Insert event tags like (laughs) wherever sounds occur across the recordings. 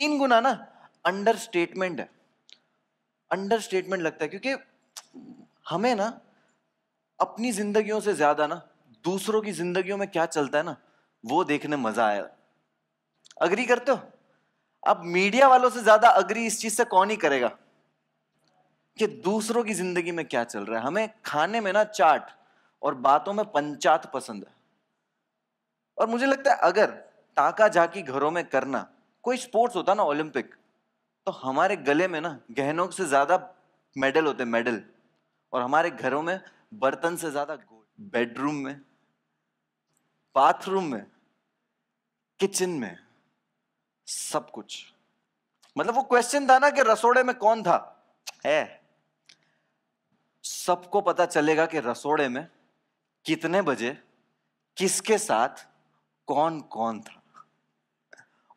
तीन गुना ना अंडर स्टेटमेंट है अंडर स्टेटमेंट लगता है क्योंकि हमें ना अपनी जिंदगियों से ज्यादा ना दूसरों की जिंदगियों में क्या चलता है ना वो देखने मजा आया अग्री करते हो अब मीडिया वालों से ज्यादा अग्री इस चीज से कौन ही करेगा कि दूसरों की जिंदगी में क्या चल रहा है हमें खाने में ना चाट और बातों में पंचात पसंद है और मुझे लगता है अगर ताका झाकी घरों में करना कोई स्पोर्ट्स होता ना ओलंपिक तो हमारे गले में ना गहनों से ज़्यादा मेडल होते मेडल और हमारे घरों में बर्तन से ज़्यादा गोल्ड बेडरूम में बाथरूम में किचन में सब कुछ मतलब वो क्वेश्चन था ना कि रसोड़े में कौन था है सबको पता चलेगा कि रसोड़े में कितने बजे किसके साथ कौन कौन था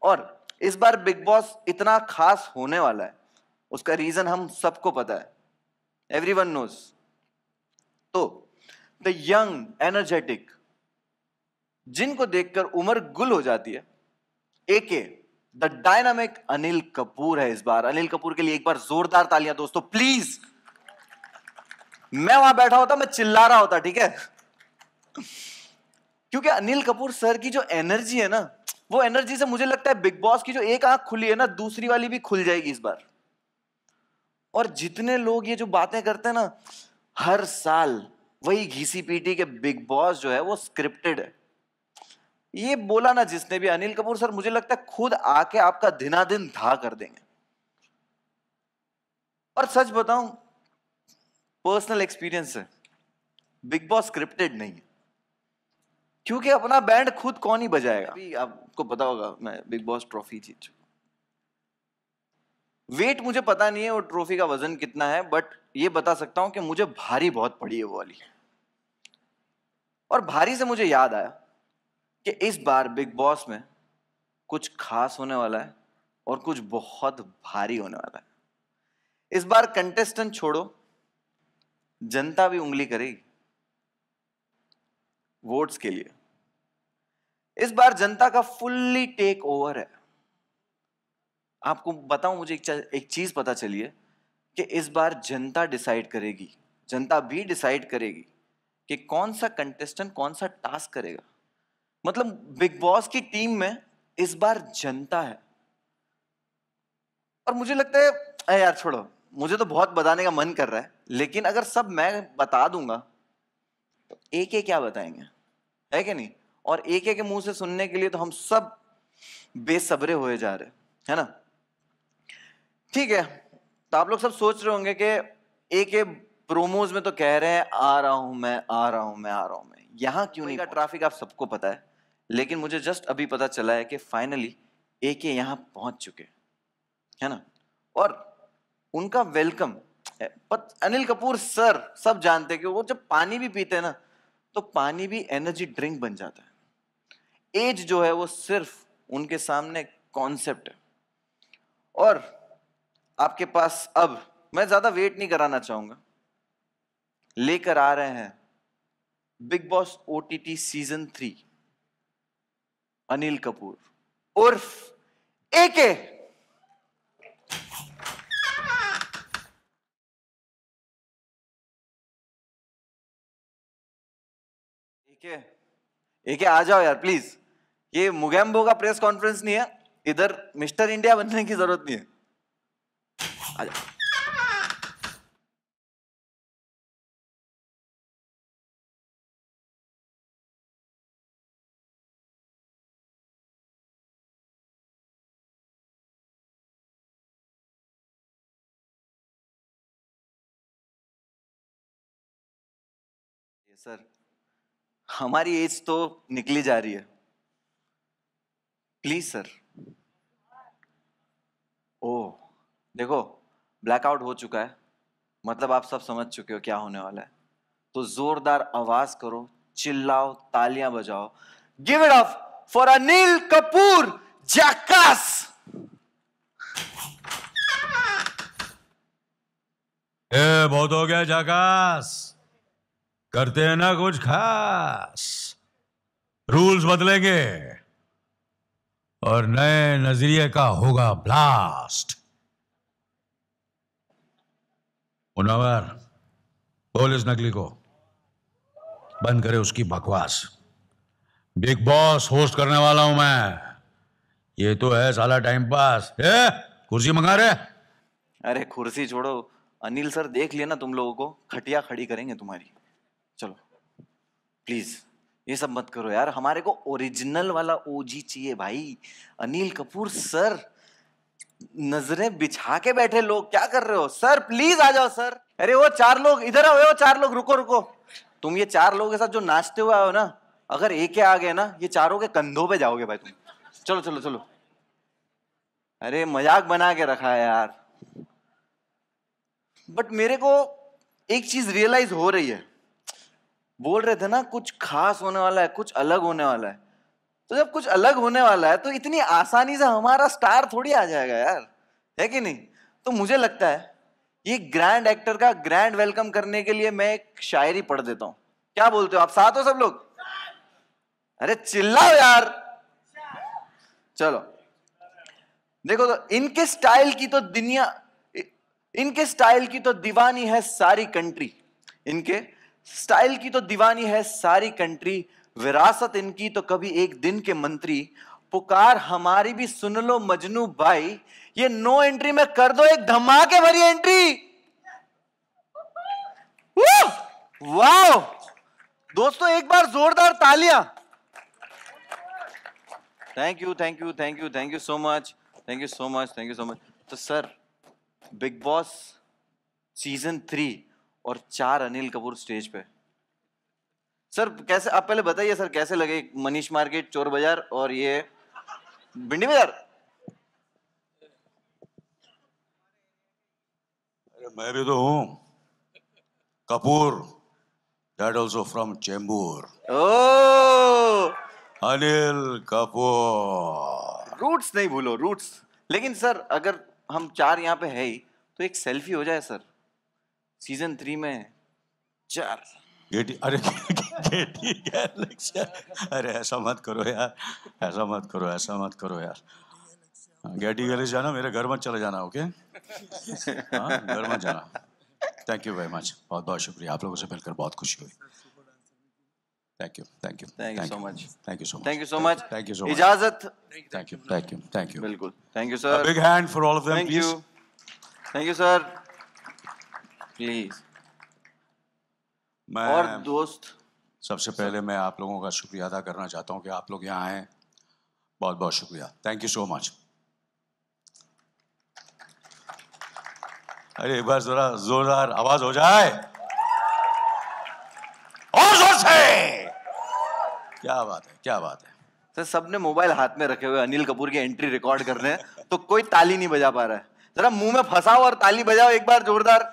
और इस बार बिग बॉस इतना खास होने वाला है उसका रीजन हम सबको पता है एवरी वन नोज तो द यंग एनर्जेटिक जिनको देखकर उम्र गुल हो जाती है AK the dynamic Anil Kapoor है इस बार अनिल कपूर के लिए एक बार जोरदार तालियां दोस्तों प्लीज मैं वहां बैठा होता मैं चिल्ला रहा होता ठीक है क्योंकि अनिल कपूर सर की जो एनर्जी है ना वो एनर्जी से मुझे लगता है बिग बॉस की जो एक आंख खुली है ना दूसरी वाली भी खुल जाएगी इस बार और जितने लोग ये जो बातें करते हैं ना हर साल वही घीसी पीटी के बिग बॉस जो है वो स्क्रिप्टेड है ये बोला ना जिसने भी अनिल कपूर सर मुझे लगता है खुद आके आपका दिन धा कर देंगे और सच बताऊं पर्सनल एक्सपीरियंस है बिग बॉस स्क्रिप्टेड नहीं है क्योंकि अपना बैंड खुद कौन ही बजाएगा अभी आपको पता होगा मैं बिग बॉस ट्रॉफी जीत चुका वेट मुझे पता नहीं है वो ट्रॉफी का वजन कितना है बट ये बता सकता हूं कि मुझे भारी बहुत पड़ी है वो वाली और भारी से मुझे याद आया कि इस बार बिग बॉस में कुछ खास होने वाला है और कुछ बहुत भारी होने वाला है इस बार कंटेस्टेंट छोड़ो जनता भी उंगली करेगी वोट्स के लिए इस बार जनता का फुल्ली टेक ओवर है आपको बताओ मुझे एक, एक चीज पता चली है कि इस बार जनता डिसाइड करेगी जनता भी डिसाइड करेगी कि कौन सा कंटेस्टेंट कौन सा टास्क करेगा मतलब बिग बॉस की टीम में इस बार जनता है और मुझे लगता है यार छोड़ो मुझे तो बहुत बताने का मन कर रहा है लेकिन अगर सब मैं बता दूंगा तो ए के क्या बताएंगे है कि नहीं और ए के मुंह से सुनने के लिए तो हम सब बेसब्रे हुए जा रहे है ना ठीक है तो आप लोग सब सोच रहे होंगे कि ए के प्रोमोज में तो कह रहे हैं आ रहा हूं मैं आ रहा हूं मैं आ रहा हूं मैं यहां क्यों नहीं ट्रैफिक आप सबको पता है लेकिन मुझे जस्ट अभी पता चला है कि फाइनली ए के यहां पहुंच चुके है ना और उनका वेलकम पर अनिल कपूर सर सब जानते हैं कि वो जब पानी भी पीते हैं ना तो पानी भी एनर्जी ड्रिंक बन जाता है एज जो है वो सिर्फ उनके सामने कॉन्सेप्ट है और आपके पास अब मैं ज्यादा वेट नहीं कराना चाहूंगा लेकर आ रहे हैं बिग बॉस ओ सीजन थ्री अनिल कपूर उर्फ एके एके एके आ जाओ यार प्लीज ये मुगैम्बो का प्रेस कॉन्फ्रेंस नहीं है इधर मिस्टर इंडिया बनने की जरूरत नहीं है आ जाओ सर हमारी एज तो निकली जा रही है प्लीज सर ओ देखो ब्लैकआउट हो चुका है मतलब आप सब समझ चुके हो क्या होने वाला है तो जोरदार आवाज करो चिल्लाओ तालियां बजाओ give it up for Anil Kapoor जैकास ए बहुत हो गया जाकास करते हैं ना कुछ खास रूल्स बदलेंगे और नए नजरिए का होगा ब्लास्ट मुनावर बोल इस नकली को बंद करे उसकी बकवास बिग बॉस होस्ट करने वाला हूं मैं ये तो है साला टाइम पास कुर्सी मंगा रहे अरे कुर्सी छोड़ो अनिल सर देख लेना तुम लोगों को खटिया खड़ी करेंगे तुम्हारी चलो प्लीज ये सब मत करो यार हमारे को ओरिजिनल वाला ओजी चाहिए भाई अनिल कपूर सर नजरें बिछा के बैठे लोग क्या कर रहे हो सर प्लीज आ जाओ सर अरे वो चार लोग इधर आओ वो चार लोग रुको रुको तुम ये चार लोगों के साथ जो नाचते हुए आयो ना अगर एक ही आ गए ना ये चारों के कंधों पे जाओगे भाई तुम चलो चलो चलो अरे मजाक बना के रखा है यार बट मेरे को एक चीज रियलाइज हो रही है बोल रहे थे ना कुछ खास होने वाला है कुछ अलग होने वाला है तो जब कुछ अलग होने वाला है तो इतनी आसानी से हमारा स्टार थोड़ी आ जाएगा यार है कि नहीं तो मुझे लगता है ये ग्रैंड एक्टर का ग्रैंड वेलकम करने के लिए मैं एक शायरी पढ़ देता हूं क्या बोलते हो आप साथ हो सब लोग अरे चिल्लाओ यार चलो देखो तो इनके स्टाइल की तो दुनिया इनके स्टाइल की तो दीवानी है सारी कंट्री इनके स्टाइल की तो दीवानी है सारी कंट्री विरासत इनकी तो कभी एक दिन के मंत्री पुकार हमारी भी सुन लो मजनू भाई ये नो एंट्री में कर दो एक धमाके भरी एंट्री वाह दोस्तों एक बार जोरदार तालियां thank you thank you thank you thank you so much thank you so much thank you so much तो sir big Boss season three और चार अनिल कपूर स्टेज पे सर कैसे आप पहले बताइए सर कैसे लगे मनीष मार्केट चोर बाजार और ये भिंडी बाजार मैं भी तो हूं Kapoor that also from Chembur Anil Kapoor roots नहीं भूलो रूट्स लेकिन सर अगर हम चार यहाँ पे है ही तो एक सेल्फी हो जाए सर सीजन थ्री में चार गेटी अरे (laughs) गेटी गैलेक्सी अरे ऐसा मत करो यार ऐसा मत करो ऐसा मत करो यार हाँ, गेटी गैलेक्सी जाना मेरे घर मत चले जाना ओके हाँ, घर मत जाना थैंक यू वेरी मच बहुत बहुत शुक्रिया आप लोगों से मिलकर बहुत खुशी हुई thank you thank you thank you so much thank you so much thank you so much thank you so much इजाजत thank you thank you thank you बिल्कुल thank you sir big hand for all of them please thank you sir please मैं और दोस्त सबसे पहले मैं आप लोगों का शुक्रिया अदा करना चाहता हूँ कि आप लोग यहाँ आए बहुत बहुत शुक्रिया थैंक यू सो मच अरे एक बार जरा जोरदार आवाज हो जाए और जोर से क्या बात है क्या बात है सर सबने मोबाइल हाथ में रखे हुए अनिल कपूर की एंट्री रिकॉर्ड करने तो कोई ताली नहीं बजा पा रहा है जरा मुंह में फंसाओ और ताली बजाओ एक बार जोरदार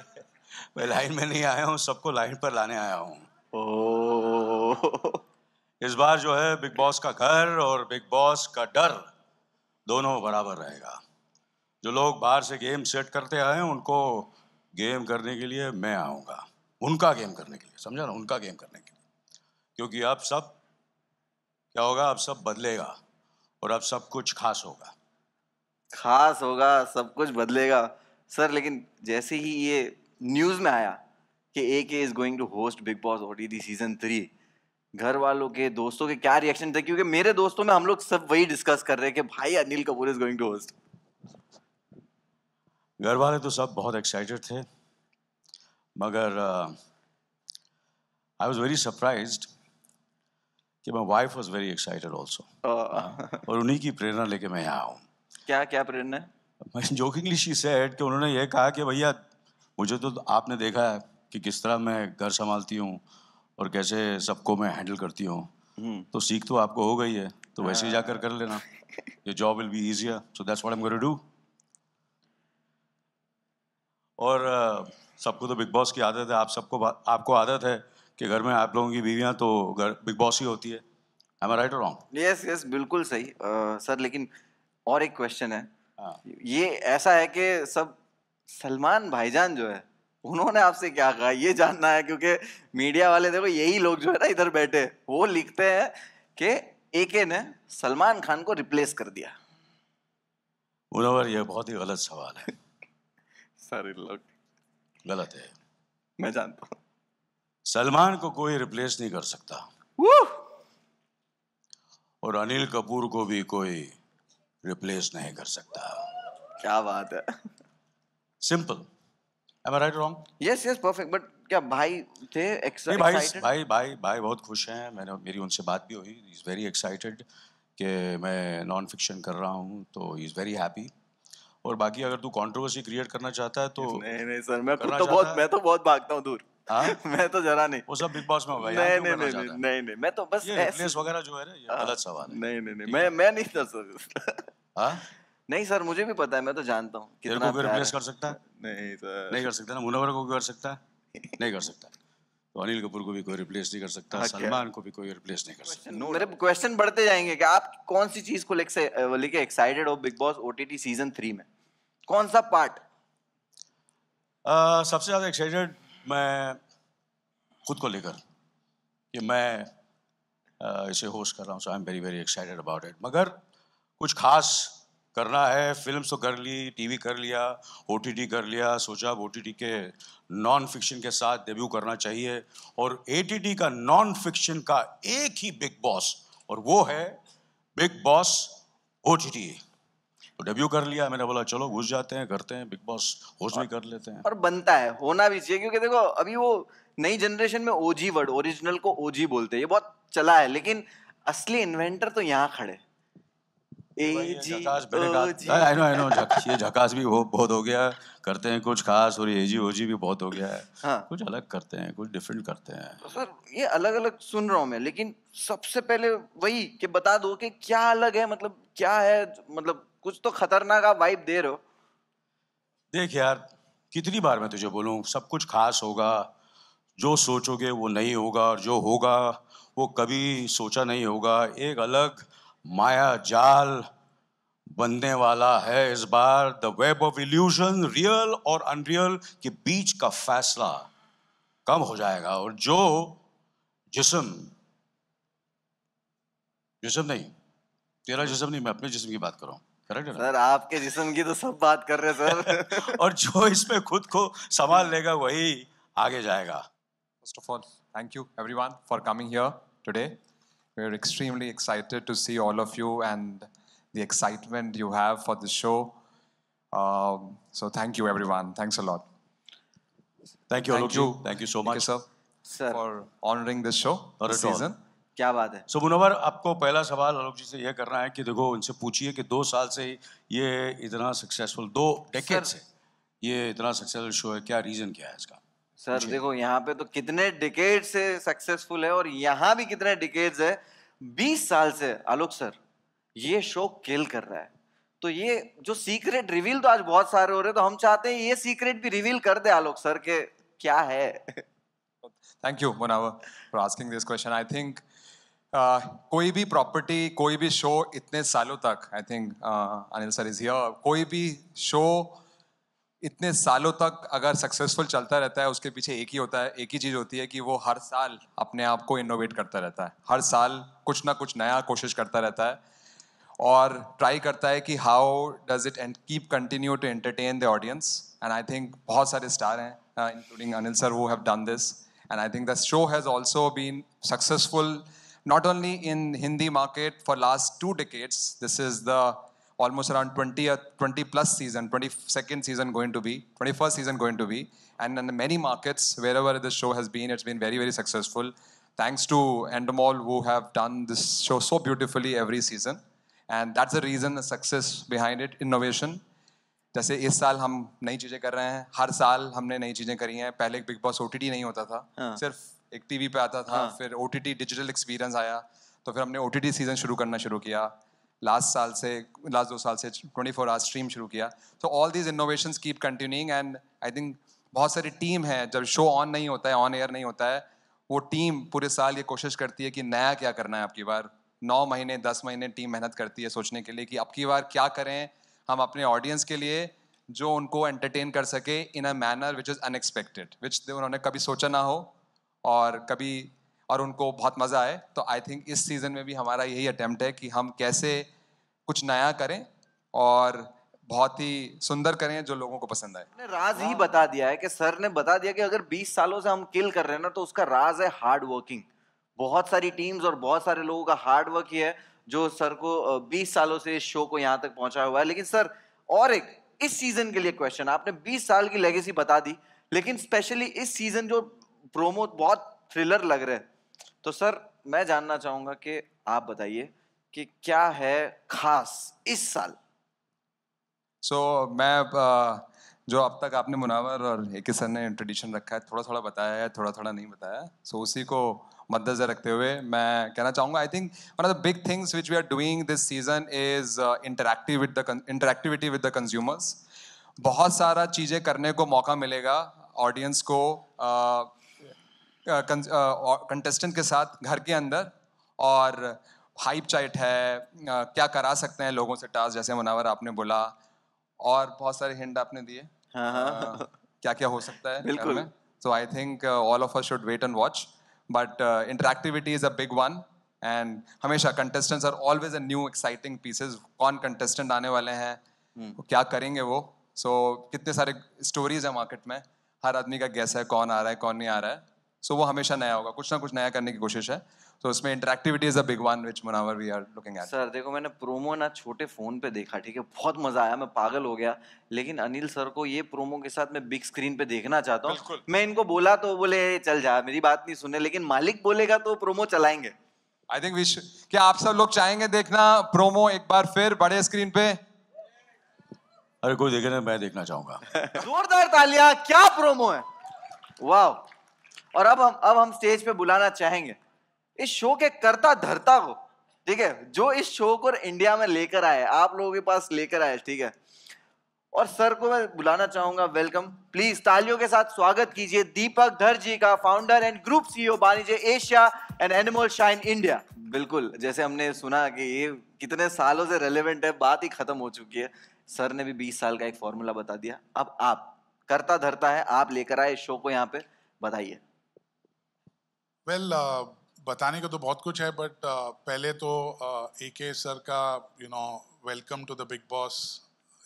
मैं लाइन में नहीं आया हूँ सबको लाइन पर लाने आया हूँ इस बार जो है बिग बॉस का घर और बिग बॉस का डर दोनों बराबर रहेगा जो लोग बाहर से गेम सेट करते आए हैं उनको गेम करने के लिए मैं आऊँगा उनका गेम करने के लिए समझा ना उनका गेम करने के लिए क्योंकि अब सब क्या होगा अब सब बदलेगा और अब सब कुछ खास होगा खास होगा सब कुछ बदलेगा सर लेकिन जैसे ही ये न्यूज़ में आया कि A K is going to host Bigg Boss O T season three घर वालों के दोस्तों के क्या रिएक्शन थे क्योंकि मेरे दोस्तों में हम लोग सब वही डिस्कस कर रहे हैं कि भाई Anil Kapoor is going to host घर वाले तो सब बहुत एक्साइटेड थे मगर आई वॉज वेरी सरप्राइज कि my wife was very excited also और उन्हीं की प्रेरणा लेके मैं यहाँ आऊँ क्या क्या प्रेरणा मैं जोकिंगली शी सेड कि उन्होंने ये कहा कि भैया मुझे तो आपने देखा है कि किस तरह मैं घर संभालती हूँ और कैसे सबको मैं हैंडल करती हूँ हम्म। तो सीख तो आपको हो गई है तो वैसे ही हाँ। जाकर कर लेना ये job will be easier so that's what I am do और सबको तो बिग बॉस की आदत है आप सबको आपको आदत है कि घर में आप लोगों की बीवियाँ तो घर बिग बॉस ही होती है आई एम राइट और रॉन्ग यस यस बिल्कुल सही सर uh, लेकिन और एक क्वेश्चन है हाँ. ये ऐसा है कि सब सलमान भाईजान जो है उन्होंने आपसे क्या कहा ये जानना है क्योंकि मीडिया वाले देखो यही लोग जो है ना इधर बैठे वो लिखते हैं कि एके ने सलमान खान को रिप्लेस कर दिया ये बहुत ही गलत सवाल है सारे (laughs) लोग गलत है मैं जानता हूँ सलमान को कोई रिप्लेस नहीं कर सकता और अनिल कपूर को भी कोई रिप्लेस नहीं कर सकता क्या बात है simple am I right wrong yes yes perfect but क्या भाई थे एक्साइटेड भाई भाई भाई भाई बहुत खुश हैं मैंने मेरी उनसे बात भी हुई इज़ वेरी एक्साइटेड कि मैं नॉन फिक्शन कर रहा हूं तो इज़ वेरी हैप्पी और बाकी अगर तू कंट्रोवर्सी क्रिएट करना चाहता है तो नहीं नहीं सर मैं खुद तो बहुत मैं तो बहुत भागता हूं दूर हाँ? (laughs) मैं तो जरा नहीं वो सब बिग बॉस में होगा नहीं नहीं नहीं नहीं नहीं मैं तो बस प्लेस वगैरह जो है ना ये हाँ। गलत सवाल है नहीं नहीं नहीं मैं मैं नहीं कर सकता नहीं सर मुझे भी पता है मैं तो जानता हूँ कितना को रिप्लेस कर सकता नहीं सर नहीं कर सकता ना मुनवर को कर सकता नहीं कर सकता तो अनिल कपूर को भी कोई रिप्लेस नहीं कर सकता अच्छा। सलमान को भी कोई रिप्लेस नहीं कर सकता मेरे क्वेश्चन बढ़ते जाएंगे कि आप कौन सी चीज को लेके लेके एक्साइटेड हो Bigg Boss OTT season three में कौन सा पार्ट सबसे ज़्यादा एक्साइटेड मैं खुद को लेकर कि मैं इसे होस्ट कर रहा हूँ so I am very very excited about it मगर कुछ खास करना है फिल्म तो कर ली टीवी कर लिया ओ कर लिया सोचा अब ओ के नॉन फिक्शन के साथ डेब्यू करना चाहिए और ए का नॉन फिक्शन का एक ही बिग बॉस और वो है बिग बॉस ओ तो डेब्यू कर लिया मैंने बोला चलो घुस जाते हैं करते हैं बिग बॉस होस्ट भी कर लेते हैं और बनता है होना भी चाहिए क्योंकि देखो अभी वो नई जनरेशन में ओजी वर्ड ओरिजिनल को ओजी बोलते हैं ये बहुत चला है लेकिन असली इन्वेंटर तो यहाँ खड़े भी वो बहुत हो गया करते हैं कुछ खास और ये एजी ओजी भी बहुत हो गया है हाँ. कुछ अलग करते हैं कुछ डिफरेंट करते हैं तो सर ये अलग अलग सुन रहा हूँ मैं लेकिन सबसे पहले वही कि बता दो कि क्या अलग है मतलब क्या है मतलब कुछ तो खतरनाक आप वाइब दे रहे हो देख यार कितनी बार मैं तुझे बोलूँ सब कुछ खास होगा जो सोचोगे वो नहीं होगा और जो होगा वो कभी सोचा नहीं होगा एक अलग माया जाल बनने वाला है इस बार the web of illusion real और अनरियल के बीच का फैसला कम हो जाएगा और जो जिसम जिसम नहीं तेरा जिसम नहीं मैं अपने जिसम की बात कर रहा हूँ करेक्ट सर आपके जिसम की तो सब बात कर रहे सर (laughs) और जो इसमें खुद को संभाल लेगा वही आगे जाएगा first of all thank you everyone for coming here today We're extremely excited to see all of you and the excitement you have for the show. Um, so thank you, everyone. Thanks a lot. Thank you, thank you. you. Thank you so much, you, sir, sir, for honoring this show, Not this season. All. क्या बात है सो so, मुनवर आपको पहला सवाल आलोक जी से यह करना है कि देखो इनसे पूछिए कि दो साल से ये इतना सक्सेसफुल दो डेकेड से ये इतना सक्सेसफुल शो है क्या रीज़न क्या है इसका सर देखो यहाँ पे तो कितने डिकेट से सक्सेसफुल है और यहाँ भी कितने डिकेट है बीस साल से आलोक सर ये शो किल कर रहा है तो ये जो सीक्रेट रिवील तो आज बहुत सारे हो रहे हैं तो हम चाहते हैं ये सीक्रेट भी रिवील कर दे आलोक सर के क्या है thank you for asking this question I think कोई भी प्रॉपर्टी कोई भी शो इतने सालों तक I think Anil sir is here कोई भी शो इतने सालों तक अगर सक्सेसफुल चलता रहता है उसके पीछे एक ही होता है एक ही चीज़ होती है कि वो हर साल अपने आप को इनोवेट करता रहता है हर साल कुछ ना कुछ नया कोशिश करता रहता है और ट्राई करता है कि how does it and keep continue to entertain the audience and I think बहुत सारे स्टार हैं इंक्लूडिंग अनिल सर वो have done this and I think the show has also been successful not only in Hindi market for last two decades this is the almost around 20 or 20 plus season, 22nd season going to be, 21st season going to be. And in many markets, wherever the show has been, it's been very, very successful. Thanks to Endemol who have done this show so beautifully every season. And that's the reason, the success behind it, innovation. जैसे इस साल हम नई चीज़ें कर रहे हैं हर साल हमने नई चीज़ें करी हैं पहले बिग बॉस ओ नहीं होता था हाँ. सिर्फ एक टीवी पे आता था हाँ. फिर ओ डिजिटल एक्सपीरियंस आया तो फिर हमने ओ सीज़न शुरू करना शुरू किया लास्ट साल से लास्ट दो साल से ट्वेंटी फोर आवर्स स्ट्रीम शुरू किया so all these innovation keep continuing and I think बहुत सारी टीम है जब शो ऑन नहीं होता है ऑन एयर नहीं होता है वो टीम पूरे साल ये कोशिश करती है कि नया क्या करना है आपकी बार नौ महीने दस महीने टीम मेहनत करती है सोचने के लिए कि अब की बार क्या करें हम अपने ऑडियंस के लिए जो उनको एंटरटेन कर सके in a manner which is unexpected which उन्होंने कभी सोचा ना हो और कभी और उनको बहुत मज़ा आए तो आई थिंक इस सीज़न में भी हमारा यही अटेम्प्ट है कि हम कैसे कुछ नया करें और बहुत ही सुंदर करें जो लोगों को पसंद आए राज ही बता दिया है कि सर ने बता दिया कि अगर 20 सालों से हम किल कर रहे हैं ना तो उसका राज है हार्ड वर्किंग बहुत सारी टीम्स और बहुत सारे लोगों का हार्ड वर्क ही है जो सर को 20 सालों से इस शो को यहाँ तक पहुंचा हुआ है लेकिन सर और एक इस सीजन के लिए क्वेश्चन आपने 20 साल की लेगेसी बता दी लेकिन स्पेशली इस सीजन जो प्रोमो बहुत थ्रिलर लग रहे हैं तो सर मैं जानना चाहूंगा कि आप बताइए कि क्या है खास इस साल सो so, मैं uh, जो अब तक आपने मुनावर और एक सर ने ट्रेडिशन रखा है थोड़ा थोड़ा बताया है थोड़ा थोड़ा नहीं बताया सो so, उसी को मद्देनजर रखते हुए मैं कहना चाहूँगा I think one of the big things which we are doing this season is interactive with the interactivity with the consumers बहुत सारा चीज़ें करने को मौका मिलेगा ऑडियंस को uh, कंटेस्टेंट के साथ घर के अंदर और हाइप चैट है क्या करा सकते हैं लोगों से टास्क जैसे मुनावर आपने बोला और बहुत सारे हिंट आपने दिए हाँ, हाँ। क्या क्या हो सकता है बिल्कुल so I think all of us should wait and watch but interactivity is a big one and हमेशा contestants are always a new exciting pieces कौन कंटेस्टेंट आने वाले हैं hmm. क्या करेंगे वो सो so, कितने सारे स्टोरीज हैं मार्केट में हर आदमी का गैस है कौन आ रहा है कौन नहीं आ रहा है सो so, वो हमेशा नया होगा कुछ ना कुछ नया करने की कोशिश है तो so, इसमें interactivity is a big one which Munawar we are looking at sir देखो मैंने प्रोमो ना छोटे फोन पे देखा ठीक है बहुत मजा आया मैं पागल हो गया लेकिन अनिल सर को ये प्रोमो के साथ मैं बिग स्क्रीन पे देखना चाहता हूँ मैं इनको बोला तो बोले चल जा मेरी बात नहीं सुने लेकिन मालिक बोलेगा तो प्रोमो चलाएंगे आई थिंक विश क्या आप सब लोग चाहेंगे देखना प्रोमो एक बार फिर बड़े स्क्रीन पे अरे कोई देखे ना मैं देखना चाहूंगा (laughs) जोरदार तालियां क्या प्रोमो है वाह और अब हम अब हम स्टेज पे बुलाना चाहेंगे इस शो के करता धरता को ठीक है जो इस शो को इंडिया में लेकर आए आप लोगों के पास लेकर आए ठीक है और सर को मैं बुलाना चाहूंगा वेलकम प्लीज तालियों के साथ स्वागत कीजिए दीपक धर जी का founder and group CEO Banijay Asia and Endemol Shine India बिल्कुल जैसे हमने सुना कि ये कितने सालों से रेलेवेंट है बात ही खत्म हो चुकी है सर ने भी 20 साल का एक फॉर्मूला बता दिया अब आप करता धरता है आप लेकर आए शो को यहाँ पे बताइए वेल well, uh, बताने का तो बहुत कुछ है बट uh, पहले तो ए के सर का you know welcome to the Bigg Boss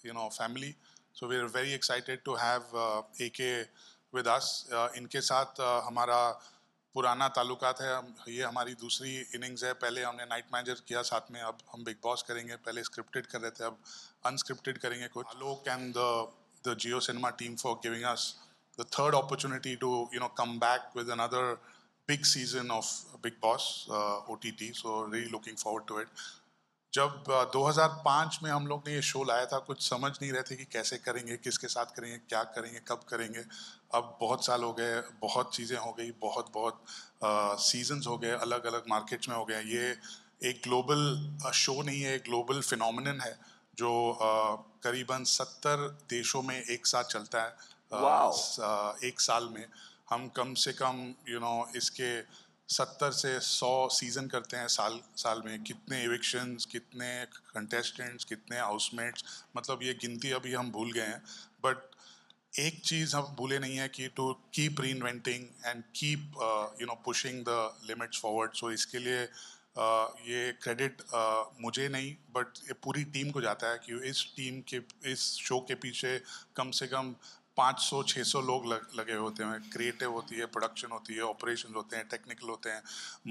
you know family so we are very excited to have A K with अस इनके साथ uh, हमारा पुराना ताल्लुकात है ये हमारी दूसरी इनिंग्स है पहले हमने नाइट मैनेजर किया साथ में अब हम बिग बॉस करेंगे पहले स्क्रिप्टेड कर रहे थे अब अनस्क्रिप्टेड करेंगे कुछ Alok and the the Jio Cinema team for giving us the third opportunity to you know come back with another big season of Big Boss uh, OTT, so really looking forward to it. जब 2005 uh, में हम लोग ने ये show लाया था कुछ समझ नहीं रहे थे कि कैसे करेंगे किसके साथ करेंगे क्या करेंगे कब करेंगे अब बहुत साल हो गए बहुत चीज़ें हो गई बहुत बहुत सीजन्स uh, हो गए अलग अलग मार्केट्स में हो गए ये एक ग्लोबल शो नहीं है एक ग्लोबल फिनोमिनन है जो करीबन सत्तर देशों में एक साथ चलता है wow. एक साल में हम कम से कम यू you नो know, इसके सत्तर से सौ सीज़न करते हैं साल साल में कितने एविक्शंस कितने कंटेस्टेंट्स कितने हाउसमेट्स मतलब ये गिनती अभी हम भूल गए हैं बट एक चीज़ हम भूले नहीं है कि to keep reinventing and keep you know pushing the limits forward so इसके लिए uh, ये क्रेडिट uh, मुझे नहीं बट ये पूरी टीम को जाता है कि इस टीम के इस शो के पीछे कम से कम 500 600 लोग लग, लगे होते हैं क्रिएटिव होती है प्रोडक्शन होती है ऑपरेशन होते हैं टेक्निकल होते हैं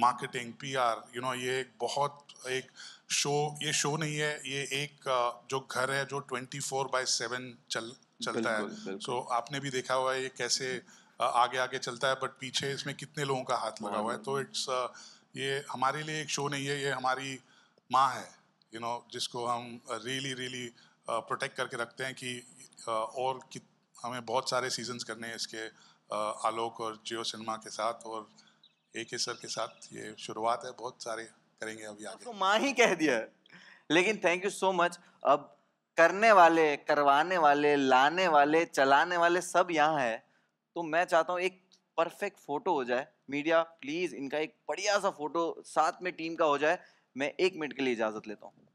मार्केटिंग पीआर यू नो ये एक बहुत एक शो ये शो नहीं है ये एक uh, जो घर है जो 24 फोर बाई सेवन चल चलता है सो so, आपने भी देखा हुआ है ये कैसे uh, आगे आगे चलता है बट पीछे इसमें कितने लोगों का हाथ लगा हुआ है तो इट्स uh, ये हमारे लिए एक शो नहीं है ये हमारी माँ है यू you नो know, जिसको हम रियली रियली प्रोटेक्ट करके रखते हैं कि और हमें बहुत सारे सीजन्स करने हैं इसके आलोक और जियो सिनेमा के साथ और ए के सर के साथ ये शुरुआत है बहुत सारे करेंगे अभी आगे तो माँ ही कह दिया लेकिन थैंक यू सो मच अब करने वाले करवाने वाले लाने वाले चलाने वाले सब यहाँ है तो मैं चाहता हूँ एक परफेक्ट फोटो हो जाए मीडिया प्लीज़ इनका एक बढ़िया सा फोटो साथ में टीम का हो जाए मैं एक मिनट के लिए इजाज़त लेता हूँ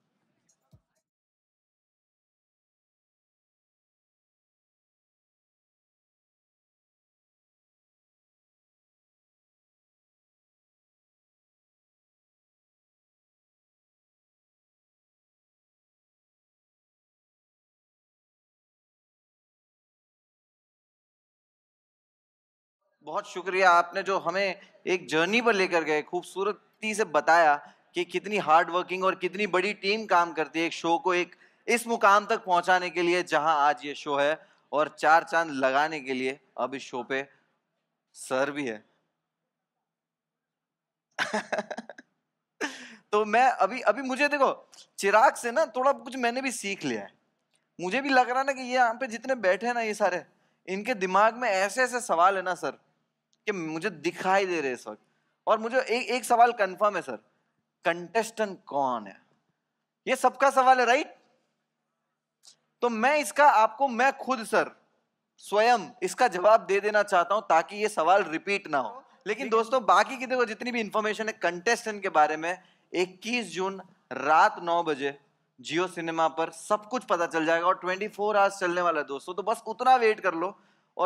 बहुत शुक्रिया आपने जो हमें एक जर्नी पर लेकर गए खूबसूरती से बताया कि कितनी हार्ड वर्किंग और कितनी बड़ी टीम काम करती है एक शो को एक इस मुकाम तक पहुंचाने के लिए जहां आज ये शो है और चार चांद लगाने के लिए अब इस शो पे सर भी है (laughs) तो मैं अभी अभी मुझे देखो चिराग से ना थोड़ा कुछ मैंने भी सीख लिया है मुझे भी लग रहा ना कि ये यहाँ पे जितने बैठे हैं ना ये सारे इनके दिमाग में ऐसे ऐसे सवाल है ना सर कि मुझे दिखाई दे रहे इस वक्त और मुझे ए, एक सवाल कंफर्म है सर कंटेस्टेंट कौन है ये सबका सवाल है राइट तो मैं इसका आपको मैं खुद सर स्वयं इसका जवाब दे देना चाहता हूं ताकि ये सवाल रिपीट ना हो लेकिन दोस्तों बाकी की देखो जितनी भी इंफॉर्मेशन है कंटेस्टेंट के बारे में 21 जून रात 9 बजे जियो सिनेमा पर सब कुछ पता चल जाएगा और 24 आवर्स चलने वाला है दोस्तों तो बस उतना वेट कर लो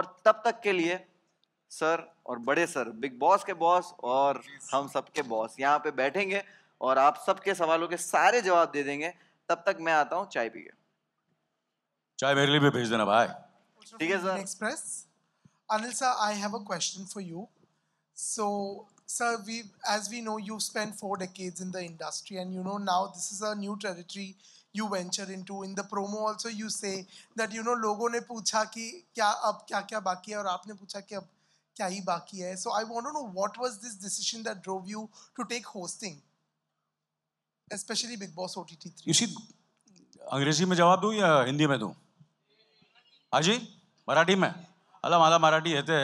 और तब तक के लिए सर और बड़े सर बिग बॉस के बॉस और हम सबके बॉस यहाँ पे बैठेंगे और आप सबके सवालों के सारे जवाब दे देंगे तब तक मैं आता हूँ चाय पीके चाय मेरे लिए भी भेज देना भाई ठीक है sir express Anil sir I have a question for you so sir we as we know you've spent four decades in the industry and you know now this is a new territory you venture into in the promo also you say that you know लोगों ने पूछा कि क्या अब क्या क्या बाकी है और आपने पूछा कि अब क्या ही बाकी है so I want know what was this decision that drove you to take hosting specially big boss OTT three अंग्रेजी में जवाब दू या हिंदी में दू हाजी मराठी में अला माला मराठी है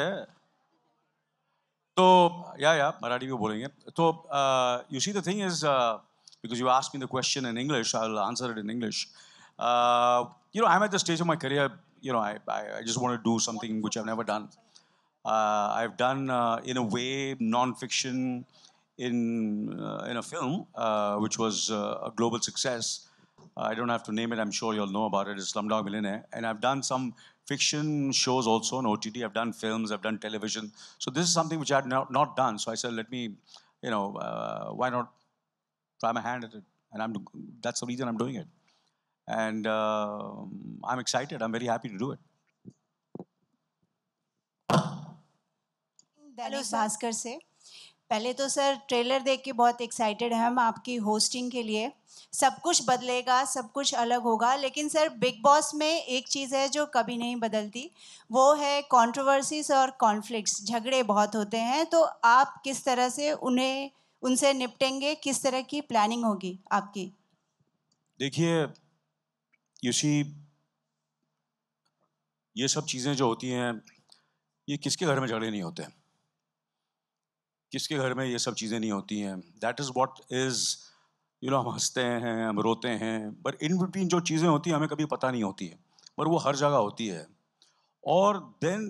तो या या मराठी में बोलेंगे तो you see the thing is because you ask me the question in English I will answer it in English you know I am at the stage of my career you know I I just want do something which I never done Uh, I've done, uh, in a way, non-fiction in, uh, in a film, which was a global success. I don't have to name it. I'm sure you'll know about it. It's Slumdog Millionaire. And I've done some fiction shows also on OTT. I've done films. I've done television. So this is something which I had not, not done. So I said, let me, you know, uh, why not try my hand at it? And I'm, that's the reason I'm doing it. And uh, I'm excited. I'm very happy to do it. दैनिक भास्कर से पहले तो sir trailer देख के बहुत excited हैं हम आपकी होस्टिंग के लिए सब कुछ बदलेगा सब कुछ अलग होगा लेकिन सर बिग बॉस में एक चीज़ है जो कभी नहीं बदलती वो है कॉन्ट्रोवर्सीज और कॉन्फ्लिक्ट झगड़े बहुत होते हैं तो आप किस तरह से उन्हें उनसे निपटेंगे किस तरह की प्लानिंग होगी आपकी देखिए यूसी ये सब चीज़ें जो होती हैं ये किसके घर में झगड़े नहीं होते हैं किसके घर में ये सब चीज़ें नहीं होती हैं that is what is you know हम हंसते हैं हम रोते हैं बट इन बिटवीन जो चीज़ें होती हैं हमें कभी पता नहीं होती है पर वो हर जगह होती है और then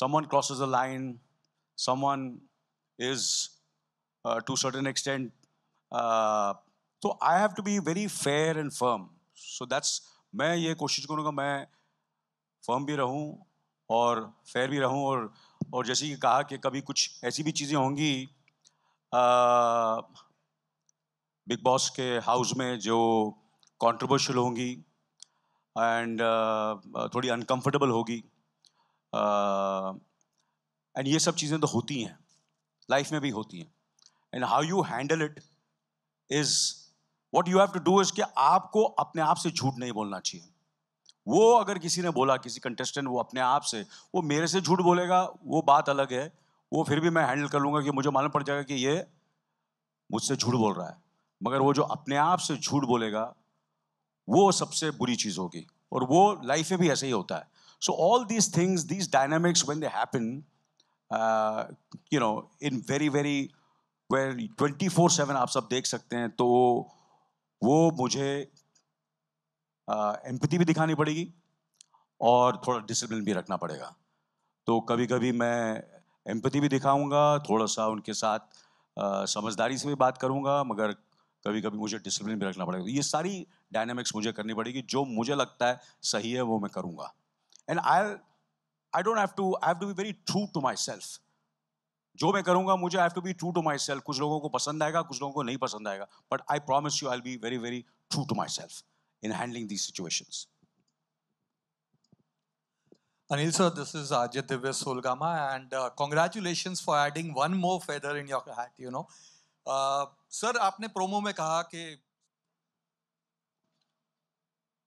someone crosses the line someone is to certain extent तो I have to be very fair and firm so that's मैं ये कोशिश करूँगा मैं फर्म भी रहूँ और फेयर भी रहूँ और और जैसे कि कहा कि कभी कुछ ऐसी भी चीज़ें होंगी बिग बॉस के हाउस में जो कंट्रोवर्शियल होंगी एंड थोड़ी अनकंफर्टेबल होगी एंड ये सब चीज़ें तो होती हैं लाइफ में भी होती हैं and how you handle it is what you have to do is कि आपको अपने आप से झूठ नहीं बोलना चाहिए वो अगर किसी ने बोला किसी कंटेस्टेंट वो अपने आप से वो मेरे से झूठ बोलेगा वो बात अलग है वो फिर भी मैं हैंडल कर लूंगा कि मुझे मालूम पड़ जाएगा कि ये मुझसे झूठ बोल रहा है मगर वो जो अपने आप से झूठ बोलेगा वो सबसे बुरी चीज़ होगी और वो लाइफ में भी ऐसे ही होता है so all these things these dynamics when they happen you know in very very where twenty four seven आप सब देख सकते हैं तो वो मुझे एम्पति भी दिखानी पड़ेगी और थोड़ा डिसिप्लिन भी रखना पड़ेगा तो कभी कभी मैं एम्पति भी दिखाऊंगा थोड़ा सा उनके साथ समझदारी से भी बात करूंगा मगर कभी कभी मुझे डिसिप्लिन भी रखना पड़ेगा ये सारी डायनामिक्स मुझे करनी पड़ेगी जो मुझे लगता है सही है वो मैं करूँगा and I I don't have to I have to be very true to myself जो मैं करूँगा मुझे I have to be true to myself कुछ लोगों को पसंद आएगा कुछ लोगों को नहीं पसंद आएगा but I promise you I be very very true to myself in handling these situations. Anil sir, this is Ajay Divya Solgama, and uh, congratulations for adding one more feather in your hat. You know, uh, sir, आपने promo में कहा कि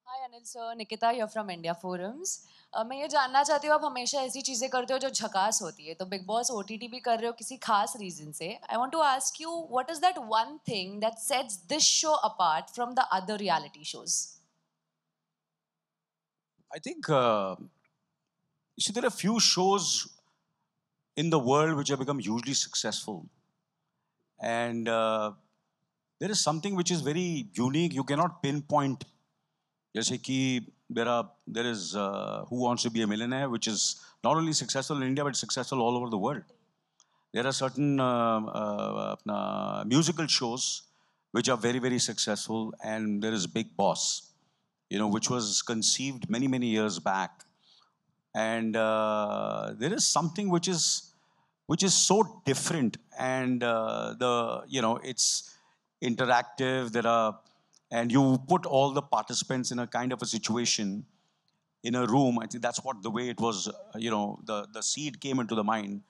Hi Anil sir, Nikita here from India Forums. Uh, मैं ये जानना चाहती हूँ आप हमेशा ऐसी चीज़ें करते हो जो झकास होती है तो बिग बॉस ओ भी कर रहे हो किसी खास रीजन से I want to ask you what is that one thing that sets this show apart from the other reality shows I think uh, see there are few shows in the world which have become hugely successful, and uh, there is something which is very unique. You cannot pinpoint. जैसे कि There are there is uh, Who Wants to Be a Millionaire, which is not only successful in India but successful all over the world. There are certain uh, uh, uh musical shows which are very very successful, and there is Big Boss, you know, which was conceived many many years back, and uh, there is something which is which is so different, and the you know it's interactive. There are and you put all the participants in a kind of a situation in a room. I think that's what the way it was. Uh, you know, the the seed came into the mind,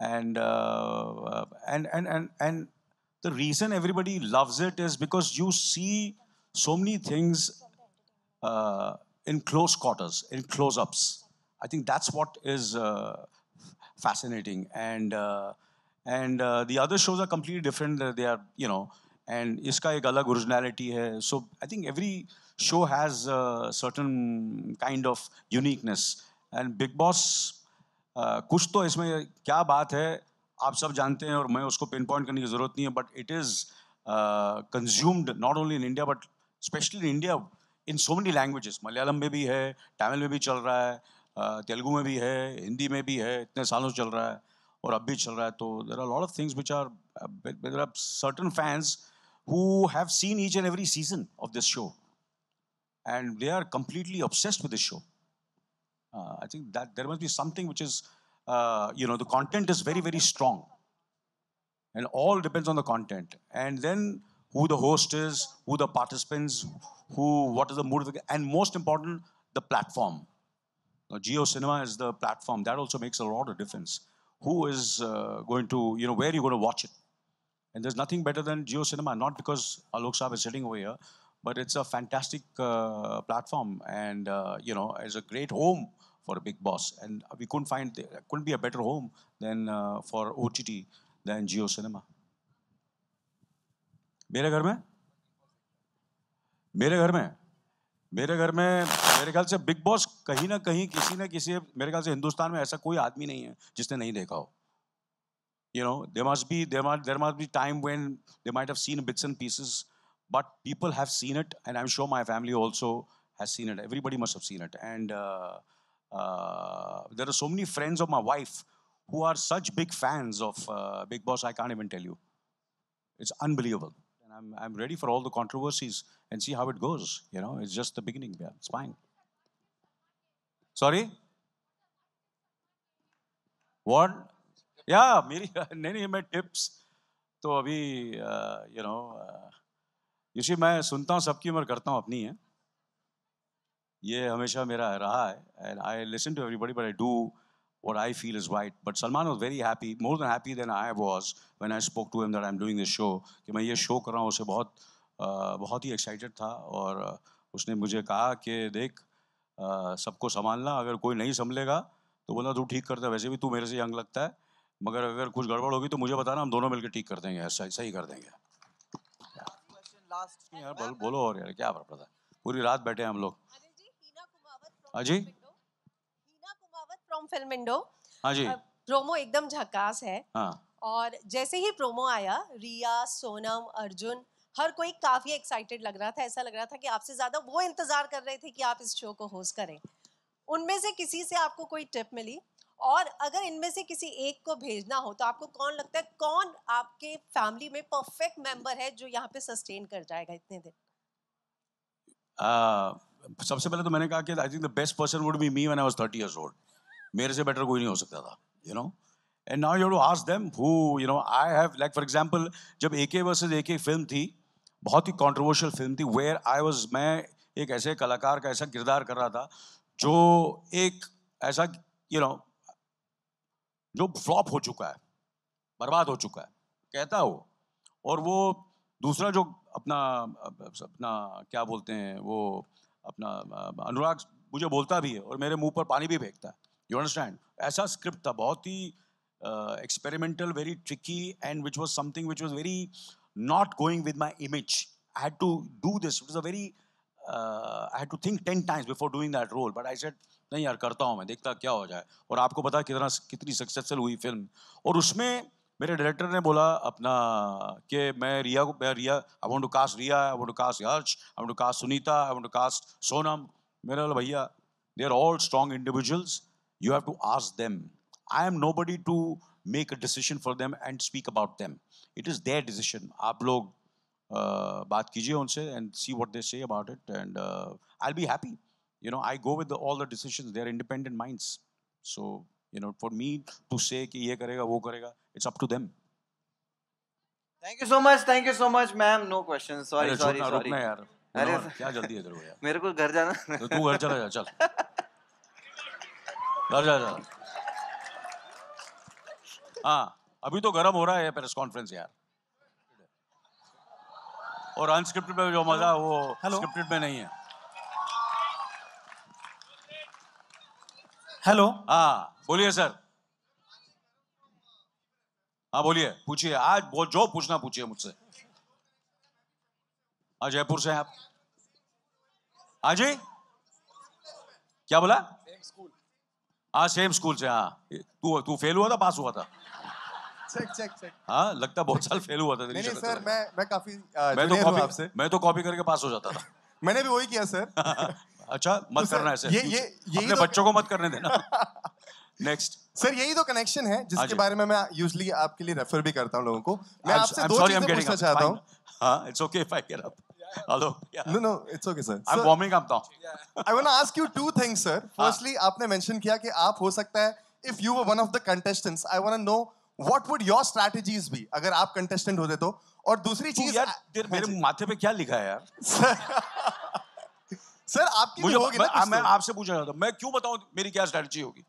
and uh, uh, and and and and the reason everybody loves it is because you see so many things uh, in close quarters, in close ups. I think that's what is uh, fascinating, and uh, and the other shows are completely different. They are you know and इसका एक अलग originality है so I think every show has certain kind of uniqueness and big boss कुछ तो इसमें क्या बात है आप सब जानते हैं और मैं उसको पिन पॉइंट करने की ज़रूरत नहीं है but it is consumed not only in India but specially in India in so many languages Malayalam में भी है तमिल में भी चल रहा है तेलुगू uh, तेलुगु में भी है हिंदी में भी है इतने सालों से चल रहा है और अब भी चल रहा है तो there are lot of things which are there are certain fans who have seen each and every season of this show. And they are completely obsessed with this show. Uh, I think that there must be something which is, uh, you know, the content is very, very strong. And all depends on the content. And then who the host is, who the participants, who, what is the mood, the, and most important, the platform. Now, Geo Cinema is the platform. That also makes a lot of difference. Who is uh, going to, you know, where are you going to watch it? And there's nothing better than Geo Cinema, not because Alok Saab is sitting over here, but it's a fantastic uh, platform and, uh, you know, it's a great home for a big boss. And we couldn't find, there couldn't be a better home than uh, for OTT than Geo Cinema. मेरे घर में मेरे घर में मेरे घर में मेरे ख्याल से बिग बॉस कहीं ना कहीं किसी ना किसी मेरे ख्याल से हिंदुस्तान में ऐसा कोई आदमी नहीं है जिसने नहीं देखा हो You know, there must be there must there must be time when they might have seen bits and pieces, but people have seen it, and I'm sure my family also has seen it. Everybody must have seen it, and uh, uh, there are so many friends of my wife who are such big fans of uh, Big Boss. I can't even tell you. It's unbelievable, and I'm I'm ready for all the controversies and see how it goes. You know, it's just the beginning. Yeah, it's fine. Sorry. What? या मेरी (laughs) नहीं नहीं मैं tips तो अभी you know यूशी मैं सुनता हूँ सबकी उम्र करता हूँ अपनी है ये हमेशा मेरा रहा है and I listen to everybody but I do I feel is white but Salman was very happy more than happy then I was when I spoke to M that I am doing this show कि मैं ये show कर रहा हूँ उसे बहुत बहुत ही excited था और उसने मुझे कहा कि देख सबको संभालना अगर कोई नहीं संभलेगा तो बोला तू ठीक करता है वैसे भी तू मेरे से यंग लगता है मगर अगर कुछ गड़बड़ होगी तो मुझे बताना हम दोनों मिलकर ठीक कर देंगे यार सही सही कर देंगे लास्ट यार बोल, बोलो और यार क्या फर्क पता पूरी रात बैठे हैं हम लोग हाँ जी फ्रॉम फिल्म इंडो हाँ जी प्रोमो एकदम झकास है हाँ। और जैसे ही प्रोमो आया रिया सोनम अर्जुन हर कोई काफी एक्साइटेड लग रहा था ऐसा लग रहा था कि आपसे ज्यादा वो इंतजार कर रहे थे कि आप इस शो को होस्ट करें उनमें से किसी से आपको कोई टिप मिली और अगर इनमें से किसी एक को भेजना हो तो आपको कौन लगता है कौन आपके फैमिली में परफेक्ट मेंबर है जो यहाँ पे सस्टेन कर जाएगा इतने दिन uh, सबसे पहले तो मैंने कहा कि I think the best person would be me when I was 30 years old मेरे से बेटर कोई नहीं हो सकता था you know and now you to ask them who you know I have like for example जब एके वर्सेस एके फिल्म थी बहुत ही कंट्रोवर्शियल फिल्म थी वेयर आई वाज मैं एक ऐसे कलाकार का ऐसा किरदार कर रहा था जो एक ऐसा यू you नो know, जो फ्लॉप हो चुका है बर्बाद हो चुका है कहता है वो और वो दूसरा जो अपना अपना क्या बोलते हैं वो अपना अनुराग मुझे बोलता भी है और मेरे मुंह पर पानी भी फेंकता है यू अंडरस्टैंड ऐसा स्क्रिप्ट था बहुत ही experimental very tricky and which was something which was very not going with my image I had to do this it is a very I had to think ten times before doing that role but I said नहीं यार करता हूँ मैं देखता क्या हो जाए और आपको पता कितना कितनी सक्सेसफुल हुई फिल्म और उसमें मेरे डायरेक्टर ने बोला अपना कि मैं रिया को मैं Riya I want to cast Riya I want to cast Harsh I want to cast Sunita I want to cast Sonam मेरा बोला भैया they are all strong individuals you have to ask them I am nobody to make a decision for them and speak about them it is their decision आप लोग uh, बात कीजिए उनसे and C what they say about it and I'll be happy you know, I go with the, all the decisions. They are independent minds. So, you know, for me to say ki ye karega, wo karega, it's up to them. Thank you so much, thank you so much, ma'am. No questions. Sorry, Aray, sorry, sorry. Rukna, yaar. अरे क्या जल्दी है तेरे को यार. मेरे को घर जाना. तो तू घर चला जा, चल. घर जा जा. हाँ, अभी तो गर्म हो रहा है प्रेस कॉन्फ्रेंस यार. और अनस्क्रिप्टेड में जो मजा वो स्क्रिप्टेड में नहीं है. हेलो हाँ बोलिए सर हाँ बोलिए पूछिए आज बहुत जो पूछना पूछिए मुझसे आज हाँ, जयपुर से हैं आप हाँ जी क्या बोला हाँ सेम स्कूल से हाँ तू तू फेल हुआ था पास हुआ था चेक चेक चेक हाँ लगता बहुत साल फेल हुआ था नहीं, नहीं सर मैं मैं काफी आ, मैं तो कॉपी मैं तो कॉपी करके पास हो जाता था (laughs) मैंने भी वही किया सर (laughs) अच्छा मत तो करना ऐसे ये, ये, अपने तो- बच्चों को मत करने देना नेक्स्ट (laughs) सर यही तो कनेक्शन है हाँ जिसके बारे में मैं यूजली आपके लिए रेफर भी करता हूँ लोगों को मैं आपसे दो चीजें पूछना चाहता हूँ हाँ it's okay if I get up hello no no it's okay sir I am warming up now I want to ask you two things sir firstly आपने मेंशन किया कि आप हो सकता है if you were one of the contestants I want to know what would your strategies be अगर आप contestant होते तो और दूसरी चीज यार हाँ मेरे माथे पे क्या लिखा है यार (laughs) सर सर आपकी मुझे होगी ना मैं तो। आपसे पूछना चाहता था मैं क्यों बताऊं मेरी क्या स्ट्रेटजी होगी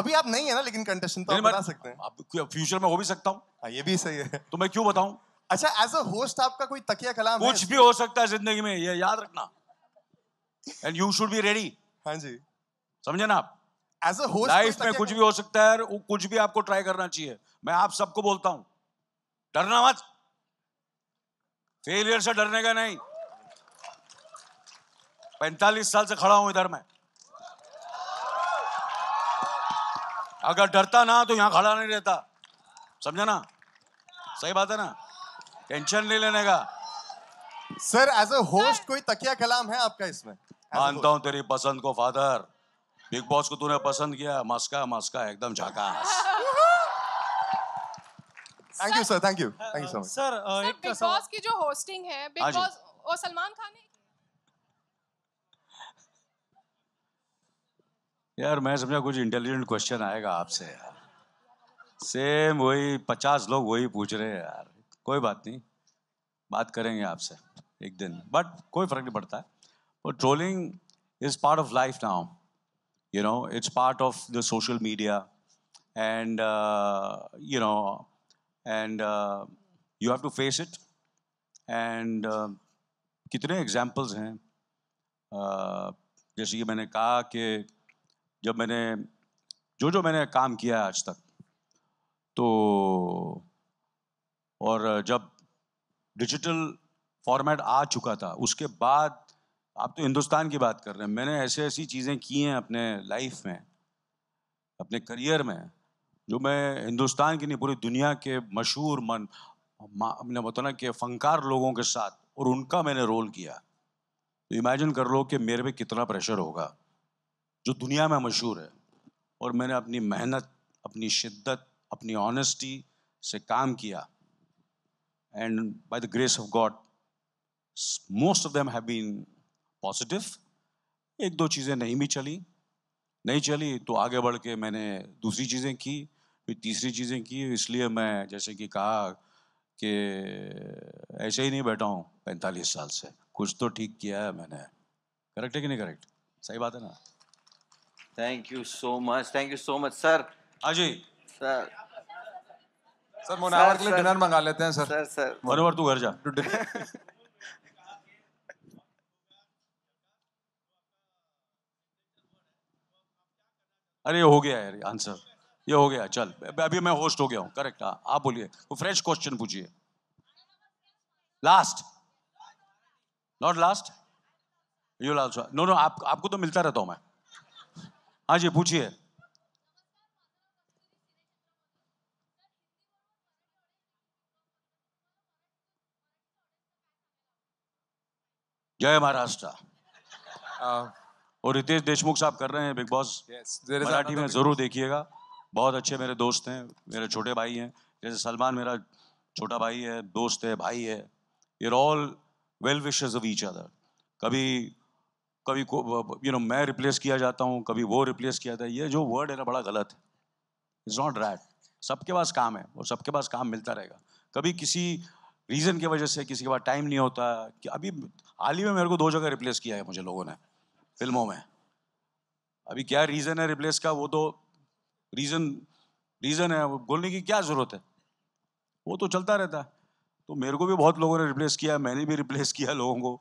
अभी आप नहीं है ना लेकिन कंटेशन तो बना सकते हैं आप फ्यूचर में हो भी सकता हूँ हाँ, ये भी सही है तो मैं क्यों बताऊं अच्छा एज अ होस्ट आपका कोई तकिया कलाम कुछ भी हो सकता है जिंदगी में ये याद रखना and you should be ready हाँ जी समझे ना आप एज अ होस्ट लाइफ में कुछ भी हो सकता है और कुछ भी आपको ट्राई करना चाहिए मैं आप सबको बोलता हूं डरना मत फेलियर से डरने का नहीं पैंतालीस साल से खड़ा हूं इधर मैं अगर डरता ना तो यहां खड़ा नहीं रहता समझा ना सही बात है ना टेंशन नहीं लेने का सर एज अ होस्ट कोई तकिया कलाम है आपका इसमें मानता हूं तेरी पसंद को फादर बिग बॉस को तूने पसंद किया मस्का मस्का एकदम झाका thank you sir thank you thank you so much sir big boss की जो होस्टिंग है बिग बॉस हाँ सलमान खान ने यार मैं समझा कुछ इंटेलिजेंट क्वेश्चन आएगा आपसे यार सेम वही पचास लोग वही पूछ रहे हैं यार कोई बात नहीं बात करेंगे आपसे एक दिन बट कोई फर्क नहीं पड़ता है वो trolling is part of life now you know it's part of the social media and you know and you have to face it and कितने एग्जाम्पल्स हैं uh, जैसे कि मैंने कहा कि जब मैंने जो जो मैंने काम किया है आज तक तो और जब डिजिटल फॉर्मेट आ चुका था उसके बाद आप तो हिंदुस्तान की बात कर रहे हैं मैंने ऐसे ऐसी चीज़ें की हैं अपने लाइफ में अपने करियर में जो मैं हिंदुस्तान की नहीं पूरी दुनिया के मशहूर मन मैंने बताना के फनकार लोगों के साथ और उनका मैंने रोल किया तो इमेजिन कर लो कि मेरे पे कितना प्रेशर होगा जो दुनिया में मशहूर है और मैंने अपनी मेहनत अपनी शिद्दत अपनी ऑनेस्टी से काम किया and by the grace of God most of them have been positive एक दो चीज़ें नहीं भी चली नहीं चली तो आगे बढ़ के मैंने दूसरी चीज़ें की फिर तीसरी चीज़ें की इसलिए मैं जैसे कि कहा कि ऐसे ही नहीं बैठा हूँ पैंतालीस साल से कुछ तो ठीक किया है मैंने करेक्ट है कि नहीं करेक्ट सही बात है ना thank you so much thank you so much sir Ajay sir sir Munawar के लिए डिनर मंगा लेते हैं सर सर सर मनोवर तू घर जा (laughs) अरे हो गया यार आंसर ये हो गया चल अभी मैं होस्ट हो गया हूँ करेक्ट हाँ आप बोलिए वो फ्रेश क्वेश्चन पूछिए last not last you last no no आप आपको तो मिलता रहता हूँ मैं हाँ जी पूछिए जय महाराष्ट्र uh, और रितेश देशमुख साहब कर रहे हैं बिग बॉस मराठी में जरूर देखिएगा बहुत अच्छे मेरे दोस्त हैं मेरे छोटे भाई हैं जैसे सलमान मेरा छोटा भाई है दोस्त है भाई है ये all well wishes of each other कभी कभी को यू नो मैं रिप्लेस किया जाता हूँ कभी वो रिप्लेस किया जाता है ये जो वर्ड है ना बड़ा गलत है इट्स नॉट राइट सबके पास काम है और सबके पास काम मिलता रहेगा कभी किसी रीज़न की वजह से किसी के पास टाइम नहीं होता कि अभी हाल ही में मेरे को दो जगह रिप्लेस किया है मुझे लोगों ने फिल्मों में अभी क्या रीज़न है रिप्लेस का वो तो रीज़न रीज़न है बोलने की क्या ज़रूरत है वो तो चलता रहता है तो मेरे को भी बहुत लोगों ने रिप्लेस किया मैंने भी रिप्लेस किया लोगों को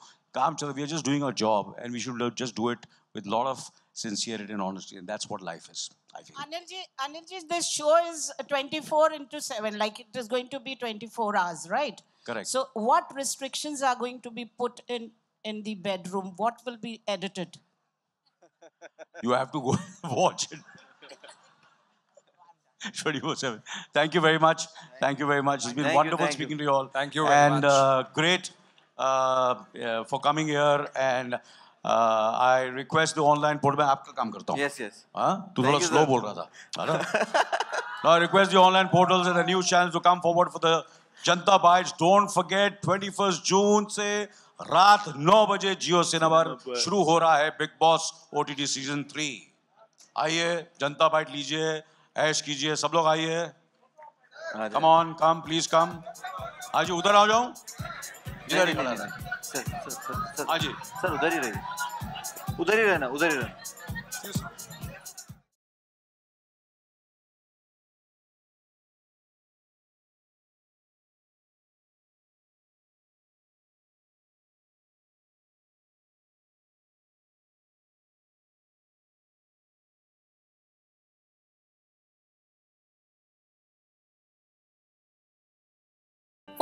we are just doing our job and we should just do it with a lot of sincerity and honesty and that's what life is I feel. Anilji, Anilji, this show is 24 into 7 like it is going to be 24 hours right? Correct. So what restrictions are going to be put in in the bedroom? What will be edited? You have to go (laughs) watch it. 24-7. (laughs) Thank you very much. Thank, you very much. It's been wonderful you, speaking you. to you all. Thank you And uh, great Uh, for coming here and I request online portal में आपका काम करता हूँ हाँ? तू थोड़ा slow बोल रहा था I request the online portals news channels to come forward for the janta bytes don't forget 21 June से रात नौ बजे जियो सिनेमा शुरू हो रहा है big boss T season three आइए जनता बाइट लीजिए ऐश कीजिए सब लोग आइए come on come please come आज उधर आ जाऊं सर सर सर हाँ सर उधर ही रहिए उधर ही रहना उधर ही रहना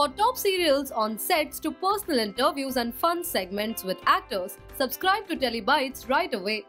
For top serials on sets to personal interviews and fun segments with actors, subscribe to Telebytes right away.